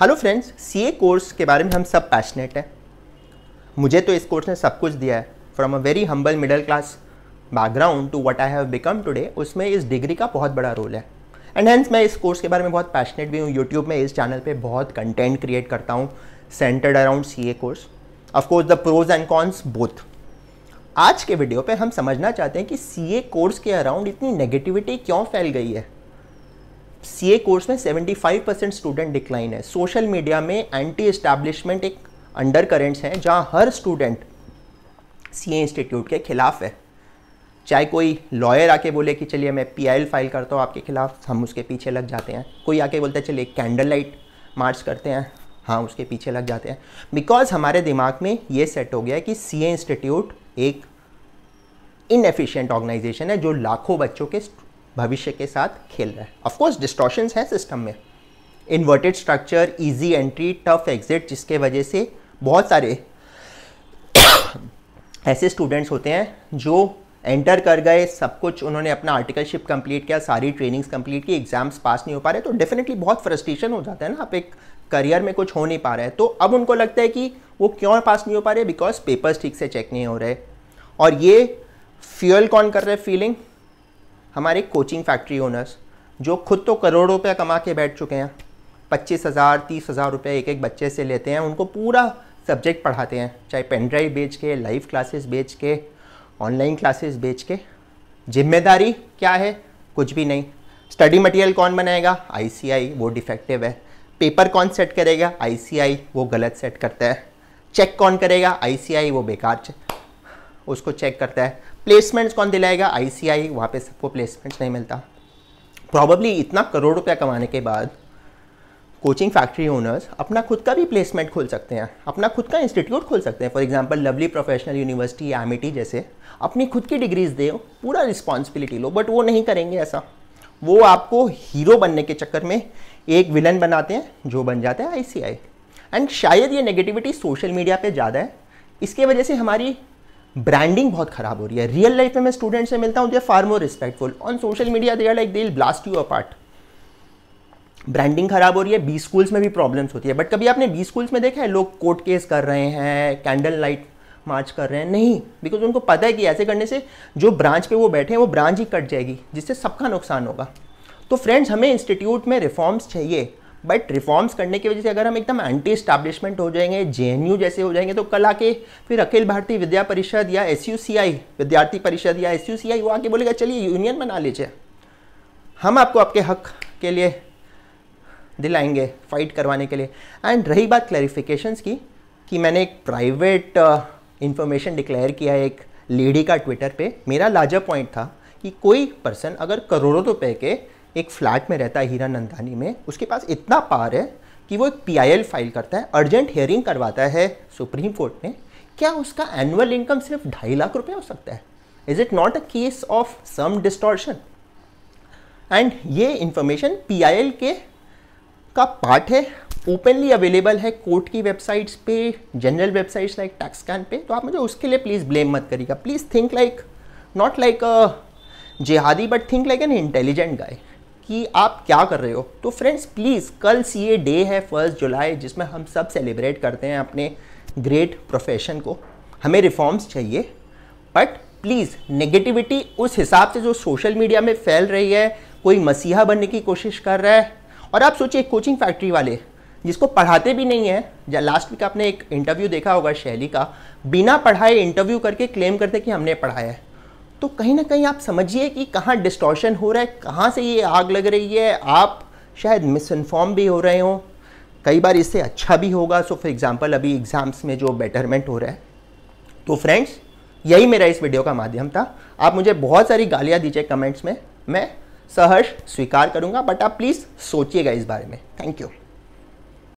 hello friends CA course के बारे में हम सब पैशनेट हैं मुझे तो इस कोर्स ने सब कुछ दिया है from a very humble middle class background to what I have become today उसमें इस डिग्री का बहुत बड़ा रोल है एंड हैंस मैं इस कोर्स के बारे में बहुत पैशनेट भी हूँ यूट्यूब में इस चैनल पर बहुत कंटेंट क्रिएट करता हूँ centred around C A course of course the pros and cons both आज के वीडियो पे हम समझना चाहते हैं कि सी ए कोर्स के अराउंड इतनी नेगेटिविटी क्यों फैल गई है सीए कोर्स में 75 परसेंट स्टूडेंट डिक्लाइन है सोशल मीडिया में एंटी इस्टेब्लिशमेंट एक अंडर करेंट्स हैं जहाँ हर स्टूडेंट सीए इंस्टीट्यूट के खिलाफ है चाहे कोई लॉयर आके बोले कि चलिए मैं पी फाइल करता हूँ आपके खिलाफ हम उसके पीछे लग जाते हैं कोई आके बोलता है चलिए कैंडल लाइट मार्च करते हैं हाँ उसके पीछे लग जाते हैं बिकॉज हमारे दिमाग में ये सेट हो गया है कि सी इंस्टीट्यूट एक इनएफिशिएंट ऑर्गेनाइजेशन है जो लाखों बच्चों के भविष्य के साथ खेल रहा है ऑफकोर्स डिस्टॉशंस है सिस्टम में inverted structure easy entry tough exit जिसके वजह से बहुत सारे ऐसे स्टूडेंट्स होते हैं जो एंटर कर गए सब कुछ उन्होंने अपना आर्टिकलशिप कंप्लीट किया सारी ट्रेनिंग्स कंप्लीट की एग्जाम्स पास नहीं हो पा रहे तो डेफिनेटली बहुत फ्रस्ट्रेशन हो जाता है ना आप एक करियर में कुछ हो नहीं पा रहा है तो अब उनको लगता है कि वो क्यों पास नहीं हो पा रहे बिकॉज पेपर्स ठीक से चेक नहीं हो रहे और ये फ्यूअल कौन कर रहे फीलिंग हमारे कोचिंग फैक्ट्री ओनर्स जो खुद तो करोड़ों रुपये कमा के बैठ चुके हैं पच्चीस हज़ार तीस हज़ार रुपये एक एक बच्चे से लेते हैं उनको पूरा सब्जेक्ट पढ़ाते हैं चाहे पेन ड्राइव बेच के लाइव क्लासेस बेच के ऑनलाइन क्लासेस बेच के जिम्मेदारी क्या है कुछ भी नहीं स्टडी मटेरियल कौन बनाएगा आईसीआई वो डिफेक्टिव है पेपर कौन सेट करेगा आईसीआई वो गलत सेट करता है चेक कौन करेगा आईसीआई वो बेकार उसको चेक करता है प्लेसमेंट्स कौन दिलाएगा आईसीआई वहाँ पे सबको प्लेसमेंट्स नहीं मिलता प्रॉबली इतना करोड़ रुपया कमाने के बाद कोचिंग फैक्ट्री ओनर्स अपना खुद का भी प्लेसमेंट खोल सकते हैं अपना खुद का इंस्टीट्यूट खोल सकते हैं for example Lovely Professional University या जैसे अपनी खुद की डिग्रीज दे पूरा रिस्पॉन्सिबिलिटी लो बट वो नहीं करेंगे ऐसा वो आपको हीरो बनने के चक्कर में एक विलन बनाते हैं जो बन जाता है आई एंड शायद ये नेगेटिविटी सोशल मीडिया पे ज़्यादा है इसके वजह से हमारी ब्रांडिंग बहुत खराब हो रही है रियल लाइफ में मैं स्टूडेंट से मिलता हूँ they far more respectful on social media they are like they blast you apart branding खराब हो रही है बी स्कूल्स में भी प्रॉब्लम्स होती है बट कभी आपने बी स्कूल्स में देखा है लोग कोर्ट केस कर रहे हैं कैंडल लाइट मार्च कर रहे हैं नहीं बिकॉज उनको पता है कि ऐसे करने से जो ब्रांच पे वो बैठे हैं वो ब्रांच ही कट जाएगी जिससे सबका नुकसान होगा तो फ्रेंड्स हमें इंस्टीट्यूट में रिफॉर्म्स चाहिए बट रिफॉर्म्स करने की वजह से अगर हम एकदम एंटी स्टैब्लिशमेंट हो जाएंगे जे जैसे हो जाएंगे तो कल आके फिर अखिल भारतीय विद्या परिषद या एस विद्यार्थी परिषद या एस यू वो आके बोलेगा चलिए यूनियन बना लीजिए हम आपको आपके हक के लिए दिलाएंगे फाइट करवाने के लिए एंड रही बात क्लैरिफिकेशंस की कि मैंने एक प्राइवेट इन्फॉर्मेशन डिक्लेयर किया है एक लेडी का ट्विटर पे मेरा लाजा पॉइंट था कि कोई पर्सन अगर करोड़ों रुपए के एक फ्लैट में रहता है हीरा नंदानी में उसके पास इतना पार है कि वो एक पी फाइल करता है अर्जेंट हेयरिंग करवाता है सुप्रीम कोर्ट में क्या उसका एनुअल इनकम सिर्फ ढाई लाख रुपये हो सकता है is it not a case of some distortion and ये इंफॉर्मेशन पी के का पार्ट है ओपनली अवेलेबल है कोर्ट की वेबसाइट्स पे general websites like Taxscan पे तो आप मुझे उसके लिए प्लीज़ ब्लेम मत करिएगा please think like not like a जेहादी but think like an intelligent guy कि आप क्या कर रहे हो तो फ्रेंड्स प्लीज़ कल सी ए डे है फर्स्ट जुलाई जिसमें हम सब सेलिब्रेट करते हैं अपने ग्रेट प्रोफेशन को हमें रिफॉर्म्स चाहिए बट प्लीज़ नेगेटिविटी उस हिसाब से जो सोशल मीडिया में फैल रही है कोई मसीहा बनने की कोशिश कर रहा है और आप सोचिए कोचिंग फैक्ट्री वाले जिसको पढ़ाते भी नहीं है या लास्ट वीक आपने एक इंटरव्यू देखा होगा शैली का बिना पढ़ाए इंटरव्यू करके क्लेम करते कि हमने पढ़ाया है तो कहीं ना कहीं आप समझिए कि कहाँ डिस्टॉर्शन हो रहा है कहाँ से ये आग लग रही है आप शायद मिसइनफॉर्म भी हो रहे हों कई बार इससे अच्छा भी होगा सो फॉर एग्ज़ाम्पल अभी एग्ज़ाम्स में जो बेटरमेंट हो रहा है तो फ्रेंड्स यही मेरा इस वीडियो का माध्यम था आप मुझे बहुत सारी गालियाँ दीजिए कमेंट्स में मैं सहर्ष स्वीकार करूँगा बट आप प्लीज़ सोचिएगा इस बारे में थैंक यू